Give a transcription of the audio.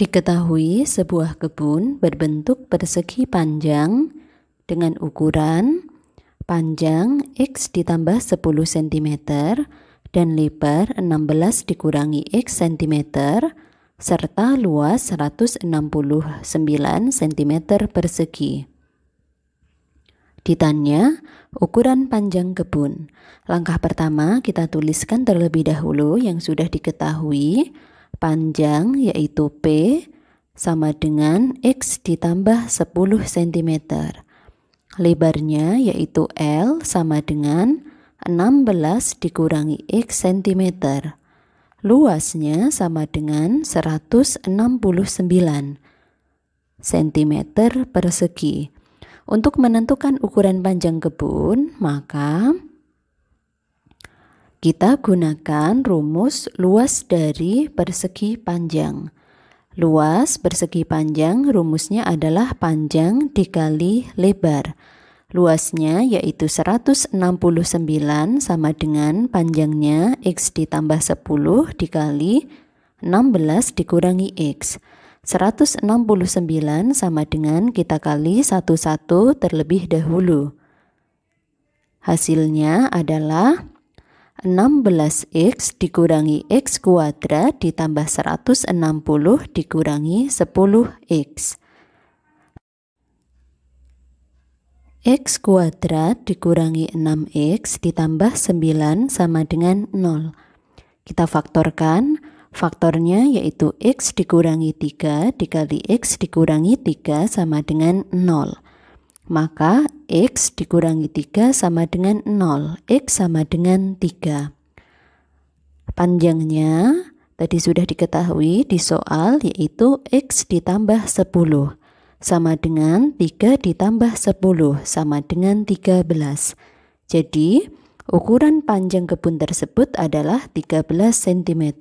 Diketahui sebuah kebun berbentuk persegi panjang dengan ukuran panjang X ditambah 10 cm dan lebar 16 dikurangi X cm serta luas 169 cm persegi. Ditanya, ukuran panjang kebun. Langkah pertama kita tuliskan terlebih dahulu yang sudah diketahui, panjang yaitu P sama dengan X ditambah 10 cm. Lebarnya yaitu L sama dengan 16 dikurangi X cm. Luasnya sama dengan 169 cm persegi. Untuk menentukan ukuran panjang kebun, maka kita gunakan rumus luas dari persegi panjang. Luas persegi panjang rumusnya adalah panjang dikali lebar. Luasnya yaitu 169 sama dengan panjangnya X ditambah 10 dikali 16 dikurangi X. 169 sama dengan kita kali 11 terlebih dahulu. Hasilnya adalah 16x dikurangi x kuadrat ditambah 160 dikurangi 10x. x kuadrat dikurangi 6x ditambah 9 sama dengan 0. Kita faktorkan, faktornya yaitu x dikurangi 3 dikali x dikurangi 3 sama dengan 0. Maka X dikurangi 3 sama dengan 0. X sama dengan 3. Panjangnya tadi sudah diketahui di soal yaitu X ditambah 10 sama dengan 3 ditambah 10 sama dengan 13. Jadi, ukuran panjang kebun tersebut adalah 13 cm.